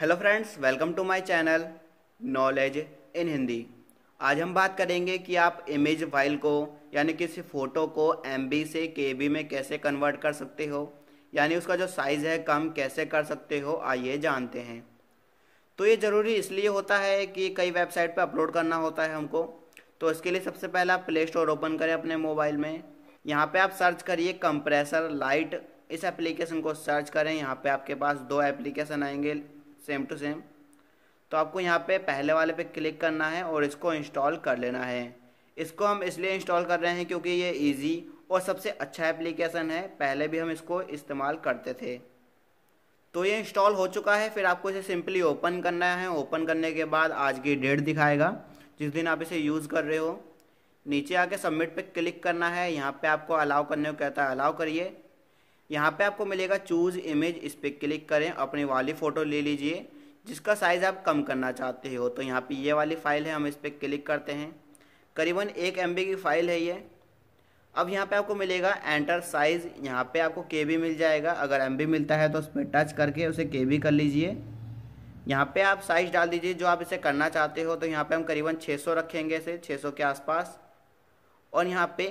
hello friends welcome to my channel knowledge in Hindi आज हम बात करेंगे कि आप इमेज फाइल को यानी किसी फ़ोटो को एम से के में कैसे कन्वर्ट कर सकते हो यानी उसका जो साइज़ है कम कैसे कर सकते हो आइए जानते हैं तो ये ज़रूरी इसलिए होता है कि कई वेबसाइट पर अपलोड करना होता है हमको तो इसके लिए सबसे पहले आप प्ले स्टोर ओपन करें अपने मोबाइल में यहाँ पर आप सर्च करिए कंप्रेसर लाइट इस एप्लीकेशन को सर्च करें यहाँ पे आपके पास दो एप्लीकेशन आएंगे सेम टू सेम तो आपको यहाँ पे पहले वाले पे क्लिक करना है और इसको इंस्टॉल कर लेना है इसको हम इसलिए इंस्टॉल कर रहे हैं क्योंकि ये इजी और सबसे अच्छा एप्लीकेशन है पहले भी हम इसको इस्तेमाल करते थे तो ये इंस्टॉल हो चुका है फिर आपको इसे सिंपली ओपन करना है ओपन करने के बाद आज की डेट दिखाएगा जिस दिन आप इसे यूज़ कर रहे हो नीचे आके सबमिट पे क्लिक करना है यहाँ पे आपको अलाउ करने को कहता है अलाउ करिए यहाँ पे आपको मिलेगा चूज़ इमेज इस पर क्लिक करें अपनी वाली फ़ोटो ले लीजिए जिसका साइज़ आप कम करना चाहते हो तो यहाँ पे ये वाली फ़ाइल है हम इस पर क्लिक करते हैं करीबन एक एम की फ़ाइल है ये अब यहाँ पे आपको मिलेगा एंटर साइज़ यहाँ पे आपको के मिल जाएगा अगर एम मिलता है तो उस पर टच करके उसे के कर लीजिए यहाँ पे आप साइज़ डाल दीजिए जो आप इसे करना चाहते हो तो यहाँ पे हम करीबन 600 रखेंगे इसे 600 के आसपास और यहाँ पे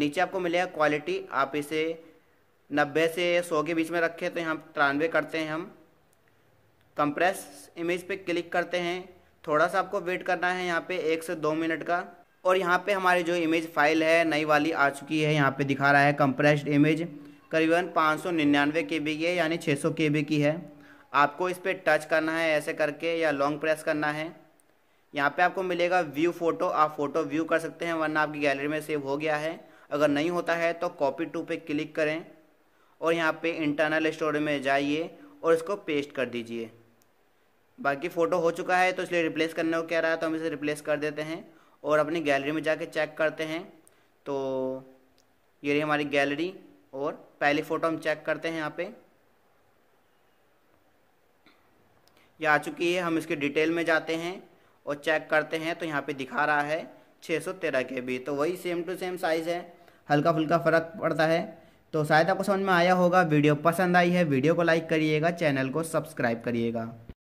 नीचे आपको मिलेगा क्वालिटी आप इसे नब्बे से सौ के बीच में रखे तो यहाँ तिरानवे करते हैं हम कंप्रेस इमेज पे क्लिक करते हैं थोड़ा सा आपको वेट करना है यहाँ पे एक से दो मिनट का और यहाँ पे हमारी जो इमेज फाइल है नई वाली आ चुकी है यहाँ पे दिखा रहा है कंप्रेस्ड इमेज करीबन पाँच सौ निन्यानवे के बी की है यानी छः सौ के बी की है आपको इस पर टच करना है ऐसे करके या लॉन्ग प्रेस करना है यहाँ पे आपको मिलेगा व्यू फ़ोटो आप फ़ोटो व्यू कर सकते हैं वरना आपकी गैलरी में सेव हो गया है अगर नहीं होता है तो कॉपी टू पर क्लिक करें और यहाँ पे इंटरनल स्टोरेज में जाइए और इसको पेस्ट कर दीजिए बाकी फ़ोटो हो चुका है तो इसलिए रिप्लेस करने को कह रहा है तो हम इसे रिप्लेस कर देते हैं और अपनी गैलरी में जाके चेक करते हैं तो ये रही हमारी गैलरी और पहली फ़ोटो हम चेक करते हैं यहाँ पे ये आ चुकी है हम इसके डिटेल में जाते हैं और चेक करते हैं तो यहाँ पे दिखा रहा है 613 के बी तो वही सेम टू सेम साइज़ है हल्का फुल्का फ़र्क पड़ता है तो शायद आपको समझ में आया होगा वीडियो पसंद आई है वीडियो को लाइक करिएगा चैनल को सब्सक्राइब करिएगा